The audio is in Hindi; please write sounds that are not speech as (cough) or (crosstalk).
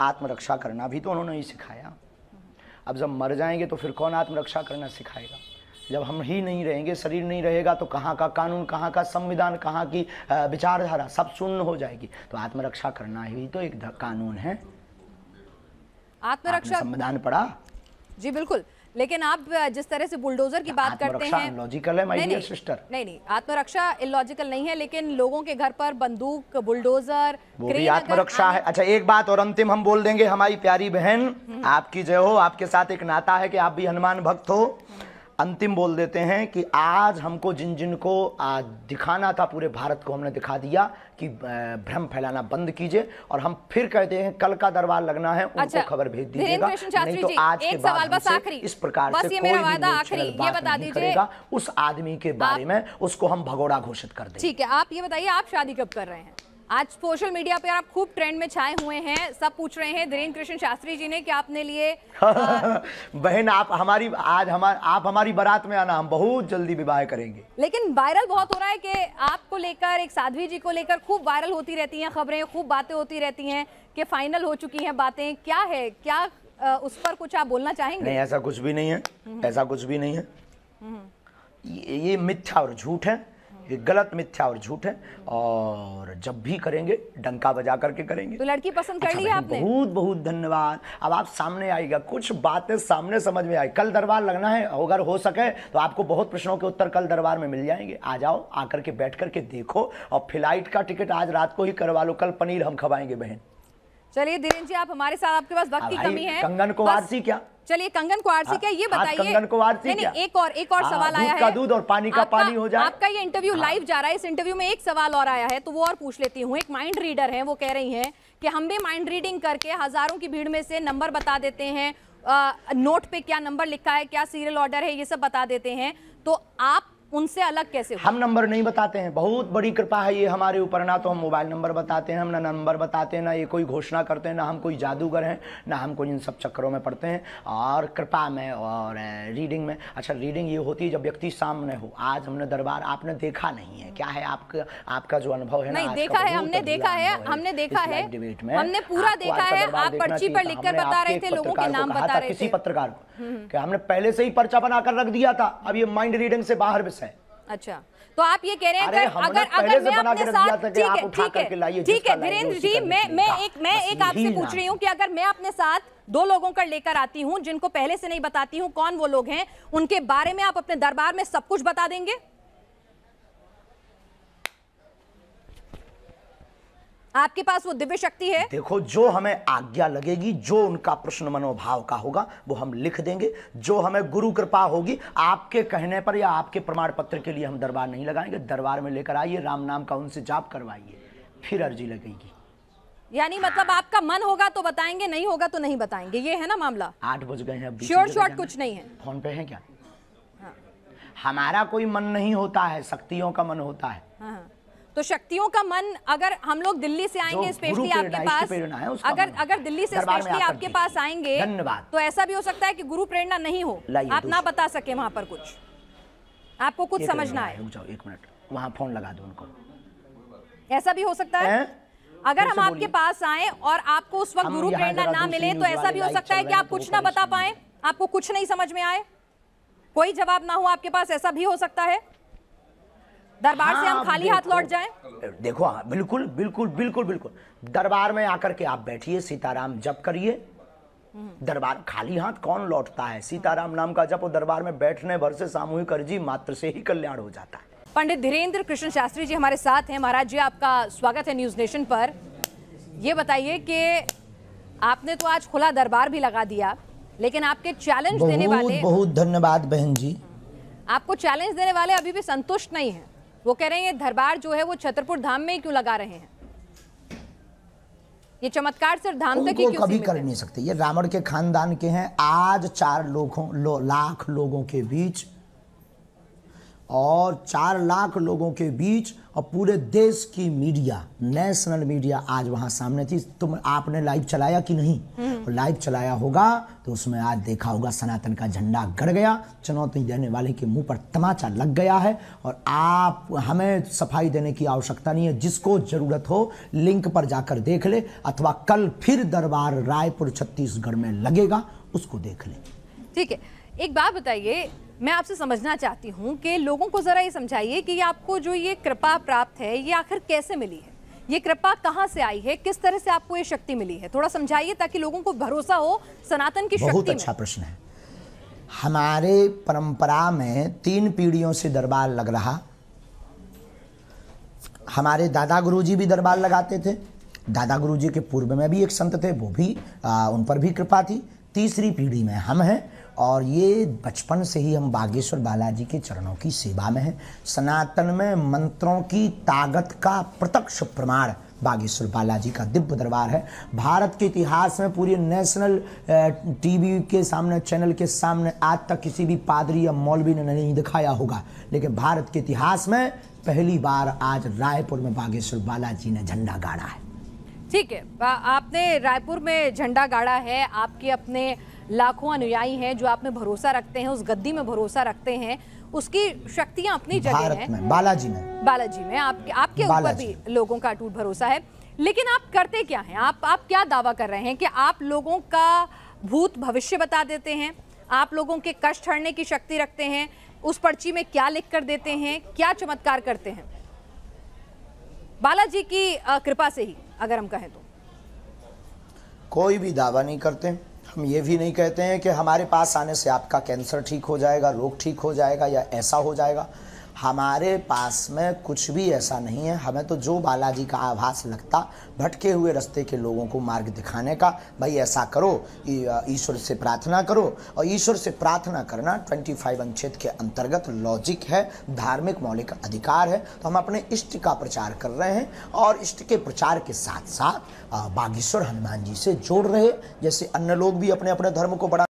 आत्मरक्षा करना भी तो उन्होंने ही सिखाया अब जब मर जाएंगे तो फिर कौन आत्मरक्षा करना सिखाएगा जब हम ही नहीं रहेंगे शरीर नहीं रहेगा तो कहाँ का कानून कहाँ का संविधान कहाँ की विचारधारा सब शून्य हो जाएगी तो आत्मरक्षा करना ही तो एक कानून है आत्मरक्षा संविधान पड़ा जी बिल्कुल लेकिन आप जिस तरह से बुलडोजर की बात करते हैं लॉजिकल है नहीं, सिस्टर नहीं नहीं आत्मरक्षा इलॉजिकल नहीं है लेकिन लोगों के घर पर बंदूक बुलडोजर वो भी आत्मरक्षा है अच्छा एक बात और अंतिम हम बोल देंगे हमारी प्यारी बहन हम्म। आपकी जय हो आपके साथ एक नाता है कि आप भी हनुमान भक्त हो अंतिम बोल देते हैं कि आज हमको जिन जिन को आज दिखाना था पूरे भारत को हमने दिखा दिया कि भ्रम फैलाना बंद कीजिए और हम फिर कहते हैं कल का दरबार लगना है उनको अच्छा, खबर भेज दीजिएगा नहीं तो आज के बाद इस प्रकार से कोई भी ये बता करेगा उस आदमी के बारे में उसको हम भगोड़ा घोषित कर दे ठीक है आप ये बताइए आप शादी कब कर रहे हैं आज सोशल मीडिया पे आप खूब ट्रेंड में छाए हुए हैं सब पूछ रहे हैं धीरेन्द्र कृष्ण शास्त्री जी ने कि आपने लिए (laughs) बहन आप हमारी आज हमार आप हमारी बारात में आना हम बहुत जल्दी विवाह करेंगे लेकिन वायरल बहुत हो रहा है कि आपको लेकर एक साध्वी जी को लेकर खूब वायरल होती रहती हैं खबरें खूब बातें होती रहती हैं कि फाइनल हो चुकी हैं बातें क्या है क्या उस पर कुछ आप बोलना चाहेंगे ऐसा कुछ भी नहीं है हम्म। ऐसा कुछ भी नहीं है हम्म। ये मिथ्या और झूठ है ये गलत मिथ्या और झूठ है और जब भी करेंगे डंका बजा करके करेंगे तो लड़की पसंद कर अच्छा ली आपने बहुत बहुत धन्यवाद अब आप सामने आएगा कुछ बातें सामने समझ में आई कल दरबार लगना है अगर हो सके तो आपको बहुत प्रश्नों के उत्तर कल दरबार में मिल जाएंगे आ जाओ आकर के बैठ करके देखो और फ्लाइट का टिकट आज रात को ही करवा लो कल पनीर हम खवाएंगे बहन चलिए धीरेन जी आप हमारे साथ आपके पास वक्त की कमी है कंगन को आरसी क्या चलिए कंगन को आरसी हाँ, क्या ये हाँ, बताइए कंगन को आरसी क्या एक और एक और हाँ, सवाल आया है दूध और पानी का पानी हो जाए आपका ये इंटरव्यू लाइव जा रहा है इस इंटरव्यू में एक सवाल और आया है तो वो और पूछ लेती हूँ एक माइंड रीडर है वो कह रही है कि हम भी माइंड रीडिंग करके हजारों की भीड़ में से नंबर बता देते हैं नोट पे क्या नंबर लिखा है क्या सीरियल ऑर्डर है ये सब बता देते हैं तो आप उनसे अलग कैसे हुआ? हम नंबर नहीं बताते हैं बहुत बड़ी कृपा है ये हमारे ऊपर ना तो हम मोबाइल नंबर बताते हैं हम ना नंबर बताते हैं ना ये कोई घोषणा करते हैं ना हम कोई जादूगर हैं ना हम कोई इन सब चक्करों में पढ़ते हैं और कृपा में और रीडिंग में अच्छा रीडिंग ये होती है जब व्यक्ति सामने हो आज हमने दरबार आपने देखा नहीं है क्या है आपका आपका जो अनुभव है नहीं देखा है हमने देखा है हमने देखा है डिबेट में हमने पूरा देखा है आप पर्ची पर लिखकर बता रहे थे लोगों के नाम बता रहे थे किसी पत्रकार को हम्म। कि हमने पहले से ही पर्चा बनाकर रख दिया था अब ये माइंड रीडिंग से बाहर विषय अच्छा तो आप ये कह रहे हैं अगर अगर अगर मैं अपने साथ ठीक है ठीक है ठीक है धीरेन्द्र जी मैं मैं एक मैं एक आपसे पूछ रही हूँ कि अगर मैं अपने साथ दो लोगों का लेकर आती हूँ जिनको पहले से नहीं बताती हूँ कौन वो लोग हैं उनके बारे में आप अपने दरबार में सब कुछ बता देंगे आपके पास वो दिव्य शक्ति है देखो जो हमें आज्ञा लगेगी जो उनका प्रश्न मनोभाव का होगा वो हम लिख देंगे जो हमें गुरु कृपा होगी आपके कहने पर या आपके प्रमाण पत्र के लिए हम दरबार नहीं लगाएंगे दरबार में लेकर आइए राम नाम का उनसे जाप करवाइए फिर अर्जी लगेगी यानी मतलब आपका मन होगा तो बताएंगे नहीं होगा तो नहीं बताएंगे ये है ना मामला आठ बज गए हैं श्योर शॉर्ट कुछ नहीं है फोन पे है क्या हाँ। हमारा कोई मन नहीं होता है शक्तियों का मन होता है तो शक्तियों का मन अगर हम लोग दिल्ली से आएंगे स्पेशली आपके पास अगर अगर दिल्ली से स्पेशली आपके पास आएंगे तो ऐसा भी हो सकता है कि गुरु प्रेरणा नहीं हो आप ना बता सके वहां पर कुछ आपको कुछ समझना है एक मिनट वहां फोन लगा दो उनको ऐसा भी हो सकता है अगर हम आपके पास आए और आपको उस वक्त गुरु प्रेरणा ना मिले तो ऐसा भी हो सकता है कि आप कुछ ना बता पाए आपको कुछ नहीं समझ में आए कोई जवाब ना हो आपके पास ऐसा भी हो सकता है दरबार हाँ, से हम हाँ, खाली हाथ लौट जाए देखो हाँ बिल्कुल बिल्कुल बिल्कुल बिल्कुल दरबार में आकर के आप बैठिए सीताराम जप करिए दरबार खाली हाथ कौन लौटता है सीताराम नाम का जब दरबार में बैठने भर से सामूहिक अर्जी मात्र से ही कल्याण हो जाता है पंडित धीरेन्द्र कृष्ण शास्त्री जी हमारे साथ हैं महाराज जी आपका स्वागत है न्यूज नेशन पर ये बताइए कि आपने तो आज खुला दरबार भी लगा दिया लेकिन आपके चैलेंज देने वाले बहुत धन्यवाद बहन जी आपको चैलेंज देने वाले अभी भी संतुष्ट नहीं है वो कह रहे हैं ये दरबार जो है वो छतरपुर धाम में ही क्यों लगा रहे हैं ये चमत्कार सिर्फ धाम तक ही कभी कर नहीं सकते ये रावण के खानदान के हैं आज चार लोगों लो, लाख लोगों के बीच और चार लाख लोगों के बीच और पूरे देश की मीडिया नेशनल मीडिया आज वहां सामने थी तुम आपने लाइव चलाया कि नहीं हम्म। और लाइव चलाया होगा तो उसमें आज देखा होगा सनातन का झंडा गड़ गया चुनौती देने वाले के मुंह पर तमाचा लग गया है और आप हमें सफाई देने की आवश्यकता नहीं है जिसको ज़रूरत हो लिंक पर जाकर देख ले अथवा कल फिर दरबार रायपुर छत्तीसगढ़ में लगेगा उसको देख ले ठीक है एक बात बताइए मैं आपसे समझना चाहती हूँ कि लोगों को ज़रा ये समझाइए कि आपको जो ये कृपा प्राप्त है ये आखिर कैसे मिली है ये कृपा कहाँ से आई है किस तरह से आपको ये शक्ति मिली है थोड़ा समझाइए ताकि लोगों को भरोसा हो सनातन की बहुत अच्छा प्रश्न है हमारे परंपरा में तीन पीढ़ियों से दरबार लग रहा हमारे दादा गुरुजी भी दरबार लगाते थे दादा गुरुजी के पूर्व में भी एक संत थे वो भी आ, उन पर भी कृपा थी तीसरी पीढ़ी में हम हैं और ये बचपन से ही हम बागेश्वर बालाजी के चरणों की सेवा में हैं सनातन में मंत्रों की ताकत का प्रत्यक्ष प्रमाण बागेश्वर बालाजी का दिव्य दरबार है भारत के इतिहास में पूरे नेशनल टीवी के सामने चैनल के सामने आज तक किसी भी पादरी या मौलवी ने नहीं दिखाया होगा लेकिन भारत के इतिहास में पहली बार आज रायपुर में बागेश्वर बालाजी ने झंडा गाड़ा है ठीक है आपने रायपुर में झंडा गाड़ा है आपके अपने लाखों अनुयायी हैं जो आप में भरोसा रखते हैं उस गद्दी में भरोसा रखते हैं उसकी शक्तियां अपनी जगह हैं बालाजी में बालाजी में आपके आपके ऊपर भी लोगों का अटूट भरोसा है लेकिन आप करते क्या हैं आप आप क्या दावा कर रहे हैं कि आप लोगों का भूत भविष्य बता देते हैं आप लोगों के कष्ट हरने की शक्ति रखते हैं उस पर्ची में क्या लिख कर देते हैं क्या चमत्कार करते हैं बालाजी की कृपा से ही अगर हम कहें तो कोई भी दावा नहीं करते हम ये भी नहीं कहते हैं कि हमारे पास आने से आपका कैंसर ठीक हो जाएगा रोग ठीक हो जाएगा या ऐसा हो जाएगा हमारे पास में कुछ भी ऐसा नहीं है हमें तो जो बालाजी का आभास लगता भटके हुए रास्ते के लोगों को मार्ग दिखाने का भाई ऐसा करो ईश्वर से प्रार्थना करो और ईश्वर से प्रार्थना करना 25 फाइव अनुच्छेद के अंतर्गत लॉजिक है धार्मिक मौलिक अधिकार है तो हम अपने इष्ट का प्रचार कर रहे हैं और इष्ट के प्रचार के साथ साथ बागेश्वर हनुमान जी से जोड़ रहे जैसे अन्य लोग भी अपने अपने धर्म को बढ़ा